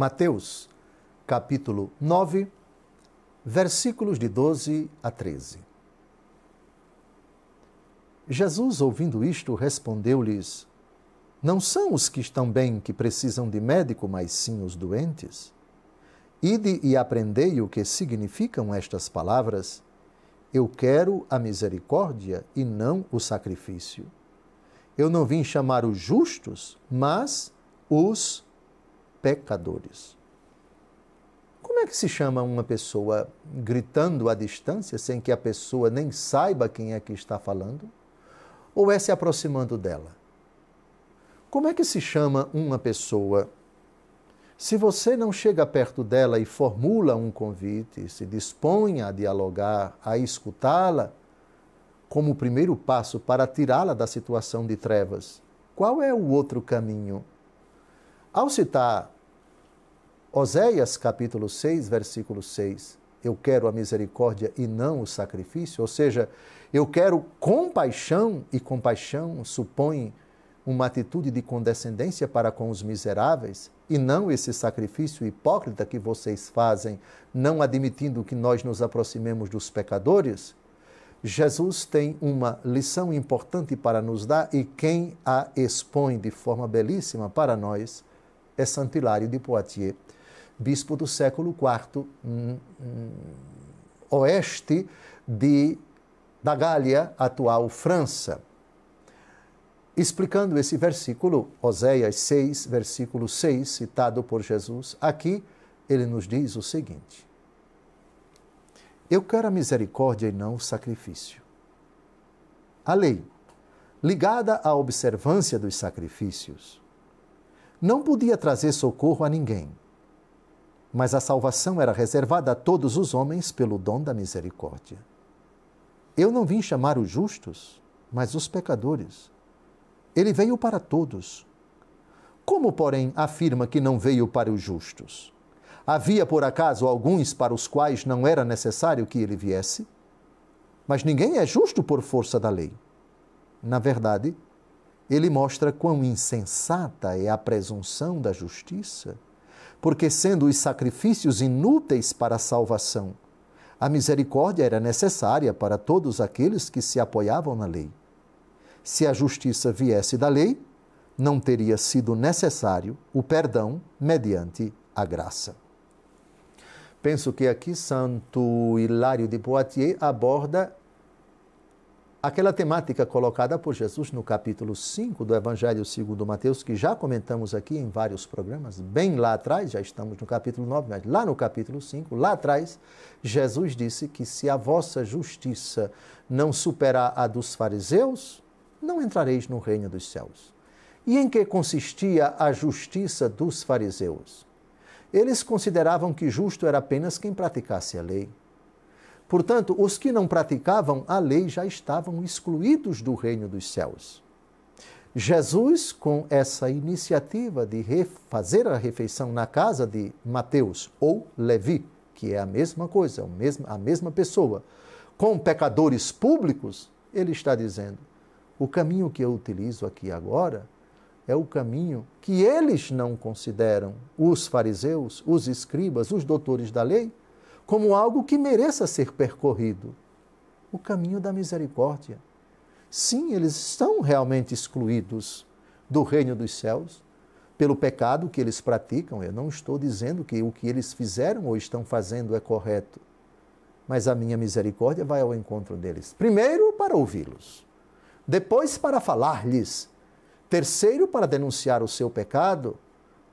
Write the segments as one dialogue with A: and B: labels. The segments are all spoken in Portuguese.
A: Mateus, capítulo 9, versículos de 12 a 13. Jesus, ouvindo isto, respondeu-lhes: Não são os que estão bem que precisam de médico, mas sim os doentes. Ide e aprendei o que significam estas palavras. Eu quero a misericórdia e não o sacrifício. Eu não vim chamar os justos, mas os pecadores. Como é que se chama uma pessoa gritando à distância, sem que a pessoa nem saiba quem é que está falando? Ou é se aproximando dela? Como é que se chama uma pessoa? Se você não chega perto dela e formula um convite, se dispõe a dialogar, a escutá-la, como o primeiro passo para tirá-la da situação de trevas, qual é o outro caminho? Ao citar Oséias capítulo 6, versículo 6, eu quero a misericórdia e não o sacrifício, ou seja, eu quero compaixão e compaixão supõe uma atitude de condescendência para com os miseráveis e não esse sacrifício hipócrita que vocês fazem, não admitindo que nós nos aproximemos dos pecadores. Jesus tem uma lição importante para nos dar e quem a expõe de forma belíssima para nós é Santo Hilário de Poitiers, bispo do século IV, hum, hum, oeste de, da Gália, atual França. Explicando esse versículo, Oséias 6, versículo 6, citado por Jesus, aqui ele nos diz o seguinte: Eu quero a misericórdia e não o sacrifício. A lei, ligada à observância dos sacrifícios, não podia trazer socorro a ninguém. Mas a salvação era reservada a todos os homens pelo dom da misericórdia. Eu não vim chamar os justos, mas os pecadores. Ele veio para todos. Como, porém, afirma que não veio para os justos? Havia, por acaso, alguns para os quais não era necessário que ele viesse? Mas ninguém é justo por força da lei. Na verdade, ele mostra quão insensata é a presunção da justiça, porque, sendo os sacrifícios inúteis para a salvação, a misericórdia era necessária para todos aqueles que se apoiavam na lei. Se a justiça viesse da lei, não teria sido necessário o perdão mediante a graça. Penso que aqui Santo Hilário de Poitiers aborda aquela temática colocada por Jesus no capítulo 5 do Evangelho segundo Mateus, que já comentamos aqui em vários programas, bem lá atrás, já estamos no capítulo 9, mas lá no capítulo 5, lá atrás, Jesus disse que se a vossa justiça não superar a dos fariseus, não entrareis no reino dos céus. E em que consistia a justiça dos fariseus? Eles consideravam que justo era apenas quem praticasse a lei Portanto, os que não praticavam a lei já estavam excluídos do reino dos céus. Jesus, com essa iniciativa de fazer a refeição na casa de Mateus ou Levi, que é a mesma coisa, a mesma pessoa, com pecadores públicos, ele está dizendo: o caminho que eu utilizo aqui agora é o caminho que eles não consideram, os fariseus, os escribas, os doutores da lei, como algo que mereça ser percorrido o caminho da misericórdia. Sim, eles estão realmente excluídos do reino dos céus pelo pecado que eles praticam. Eu não estou dizendo que o que eles fizeram ou estão fazendo é correto, mas a minha misericórdia vai ao encontro deles. Primeiro, para ouvi-los, depois, para falar-lhes, terceiro, para denunciar o seu pecado,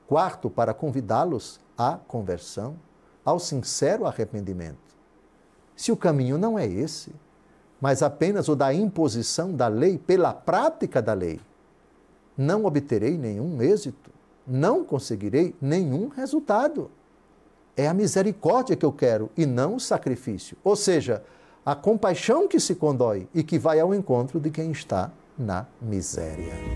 A: quarto, para convidá-los à conversão ao sincero arrependimento. Se o caminho não é esse, mas apenas o da imposição da lei pela prática da lei, não obterei nenhum êxito, não conseguirei nenhum resultado. É a misericórdia que eu quero e não o sacrifício. Ou seja, a compaixão que se condói e que vai ao encontro de quem está na miséria.